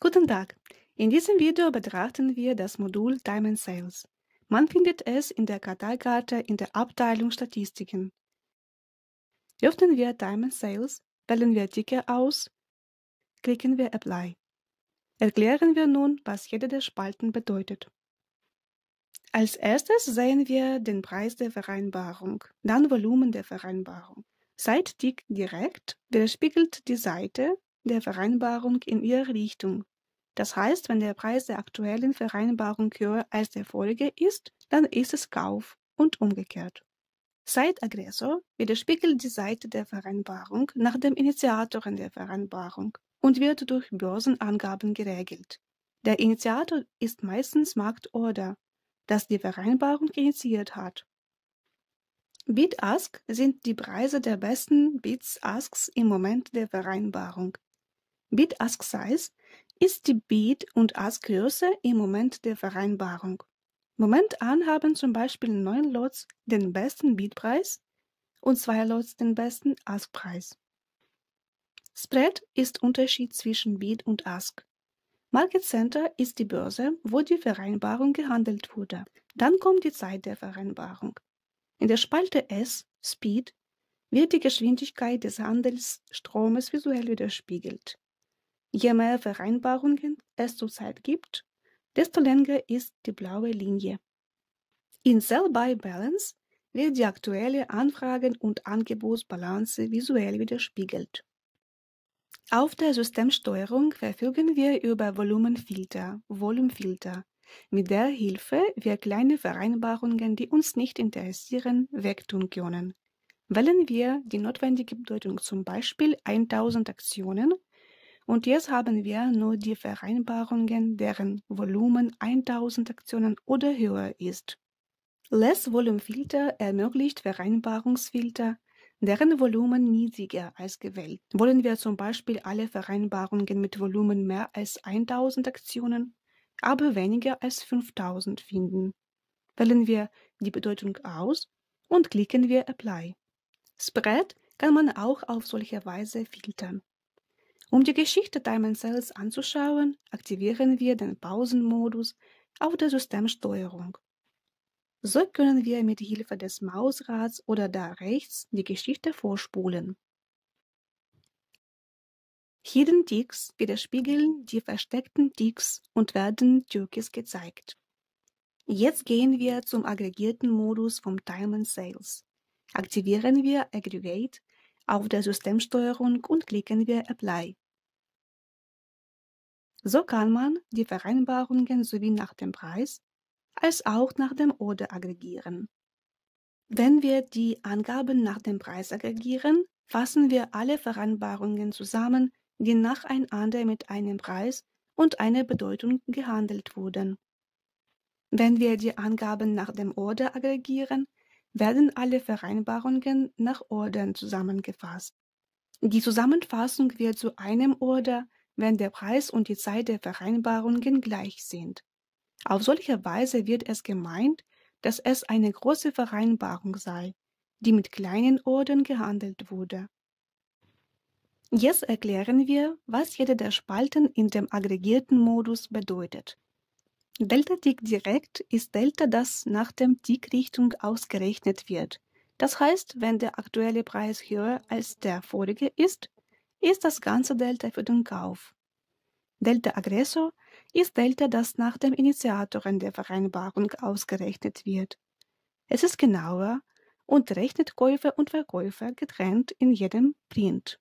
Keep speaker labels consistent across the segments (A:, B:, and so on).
A: Guten Tag! In diesem Video betrachten wir das Modul Time and Sales. Man findet es in der Karteikarte in der Abteilung Statistiken. Öffnen wir Time and Sales, wählen wir Ticker aus, klicken wir Apply. Erklären wir nun, was jede der Spalten bedeutet. Als erstes sehen wir den Preis der Vereinbarung, dann Volumen der Vereinbarung. Seit Tick direkt widerspiegelt die Seite der Vereinbarung in ihre Richtung. Das heißt, wenn der Preis der aktuellen Vereinbarung höher als der vorige ist, dann ist es Kauf und umgekehrt. Site-Aggressor widerspiegelt die Seite der Vereinbarung nach dem Initiatoren der Vereinbarung und wird durch Börsenangaben geregelt. Der Initiator ist meistens Marktorder, das die Vereinbarung initiiert hat. Bid-Ask sind die Preise der besten Bids-Asks im Moment der Vereinbarung, Bit-Ask-Size ist die Bit- und Ask-Größe im Moment der Vereinbarung. Momentan haben zum Beispiel neun Lots den besten Bitpreis und zwei Lots den besten Ask-Preis. Spread ist Unterschied zwischen Bid und Ask. Market Center ist die Börse, wo die Vereinbarung gehandelt wurde. Dann kommt die Zeit der Vereinbarung. In der Spalte S, Speed, wird die Geschwindigkeit des Handelsstromes visuell widerspiegelt. Je mehr Vereinbarungen es zurzeit gibt, desto länger ist die blaue Linie. In Sell by Balance wird die aktuelle Anfragen- und Angebotsbalance visuell widerspiegelt. Auf der Systemsteuerung verfügen wir über Volumenfilter, Volumenfilter, mit der Hilfe wir kleine Vereinbarungen, die uns nicht interessieren, wegtun können. Wählen wir die notwendige Bedeutung, zum Beispiel 1000 Aktionen, und jetzt haben wir nur die Vereinbarungen, deren Volumen 1000 Aktionen oder höher ist. Less Volume Filter ermöglicht Vereinbarungsfilter, deren Volumen niedriger als gewählt. Wollen wir zum Beispiel alle Vereinbarungen mit Volumen mehr als 1000 Aktionen, aber weniger als 5000 finden. Wählen wir die Bedeutung aus und klicken wir Apply. Spread kann man auch auf solche Weise filtern. Um die Geschichte Diamond Cells anzuschauen, aktivieren wir den Pausenmodus auf der Systemsteuerung. So können wir mit Hilfe des Mausrads oder da rechts die Geschichte vorspulen. Hidden Ticks widerspiegeln die versteckten Ticks und werden türkis gezeigt. Jetzt gehen wir zum aggregierten Modus vom Diamond Sales. Aktivieren wir Aggregate auf der Systemsteuerung und klicken wir Apply. So kann man die Vereinbarungen sowie nach dem Preis als auch nach dem Order aggregieren. Wenn wir die Angaben nach dem Preis aggregieren, fassen wir alle Vereinbarungen zusammen, die nacheinander mit einem Preis und einer Bedeutung gehandelt wurden. Wenn wir die Angaben nach dem Order aggregieren, werden alle Vereinbarungen nach Ordern zusammengefasst. Die Zusammenfassung wird zu einem Order, wenn der Preis und die Zeit der Vereinbarungen gleich sind. Auf solche Weise wird es gemeint, dass es eine große Vereinbarung sei, die mit kleinen Orden gehandelt wurde. Jetzt erklären wir, was jede der Spalten in dem aggregierten Modus bedeutet delta Tick direkt ist Delta, das nach dem Tick richtung ausgerechnet wird. Das heißt, wenn der aktuelle Preis höher als der vorige ist, ist das ganze Delta für den Kauf. Delta-Aggressor ist Delta, das nach dem Initiatoren der Vereinbarung ausgerechnet wird. Es ist genauer und rechnet Käufer und Verkäufer getrennt in jedem Print.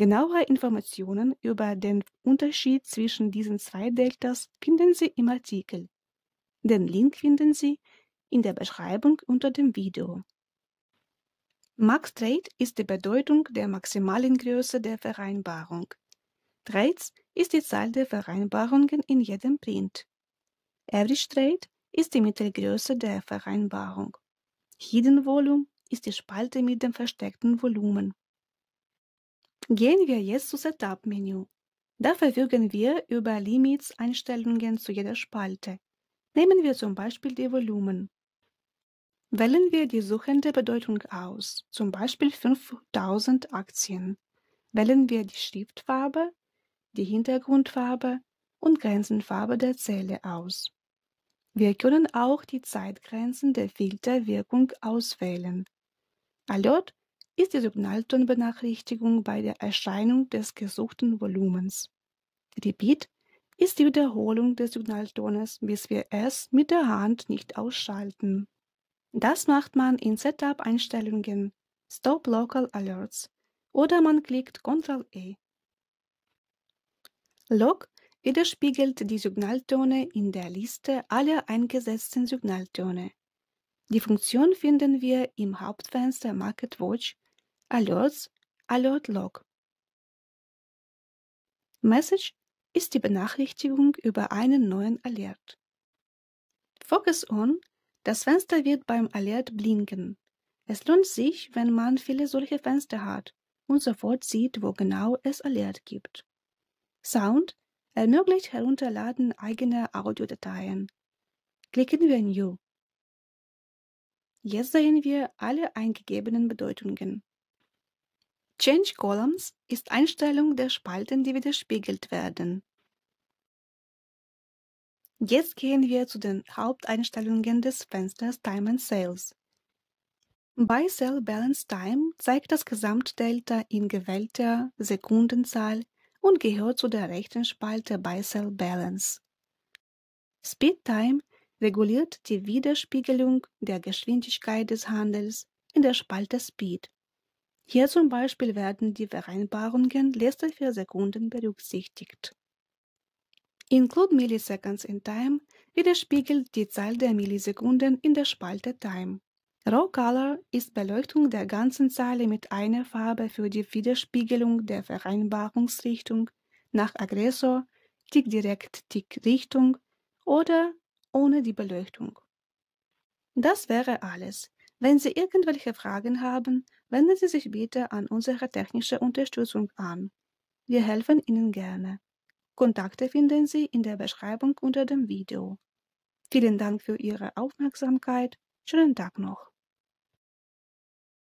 A: Genauere Informationen über den Unterschied zwischen diesen zwei Deltas finden Sie im Artikel. Den Link finden Sie in der Beschreibung unter dem Video. Max Trade ist die Bedeutung der maximalen Größe der Vereinbarung. Trades ist die Zahl der Vereinbarungen in jedem Print. Average Trade ist die Mittelgröße der Vereinbarung. Hidden Volume ist die Spalte mit dem versteckten Volumen. Gehen wir jetzt zu Setup-Menü. Da verfügen wir über Limits-Einstellungen zu jeder Spalte. Nehmen wir zum Beispiel die Volumen. Wählen wir die suchende Bedeutung aus, zum Beispiel 5000 Aktien. Wählen wir die Schriftfarbe, die Hintergrundfarbe und Grenzenfarbe der Zelle aus. Wir können auch die Zeitgrenzen der Filterwirkung auswählen. Alert ist die Signaltonbenachrichtigung bei der Erscheinung des gesuchten Volumens. Repeat ist die Wiederholung des Signaltones, bis wir es mit der Hand nicht ausschalten. Das macht man in Setup-Einstellungen, Stop Local Alerts oder man klickt Ctrl-E. Log widerspiegelt die Signaltone in der Liste aller eingesetzten Signaltone. Die Funktion finden wir im Hauptfenster MarketWatch Alerts Alert Log. Message ist die Benachrichtigung über einen neuen Alert. Focus on, das Fenster wird beim Alert blinken. Es lohnt sich, wenn man viele solche Fenster hat und sofort sieht, wo genau es Alert gibt. Sound ermöglicht Herunterladen eigener Audiodateien. Klicken wir New. Jetzt sehen wir alle eingegebenen Bedeutungen. Change Columns ist Einstellung der Spalten, die widerspiegelt werden. Jetzt gehen wir zu den Haupteinstellungen des Fensters Time and Sales. Buy Sale Balance Time zeigt das Gesamtdelta in gewählter Sekundenzahl und gehört zu der rechten Spalte Buy Sale Balance. Speed Time reguliert die Widerspiegelung der Geschwindigkeit des Handels in der Spalte Speed. Hier zum Beispiel werden die Vereinbarungen letzter vier Sekunden berücksichtigt. Include Milliseconds in Time widerspiegelt die Zahl der Millisekunden in der Spalte Time. Raw Color ist Beleuchtung der ganzen Zeile mit einer Farbe für die Widerspiegelung der Vereinbarungsrichtung nach Aggressor, Tick-Direkt-Tick-Richtung oder ohne die Beleuchtung. Das wäre alles. Wenn Sie irgendwelche Fragen haben, wenden Sie sich bitte an unsere technische Unterstützung an. Wir helfen Ihnen gerne. Kontakte finden Sie in der Beschreibung unter dem Video. Vielen Dank für Ihre Aufmerksamkeit. Schönen Tag noch.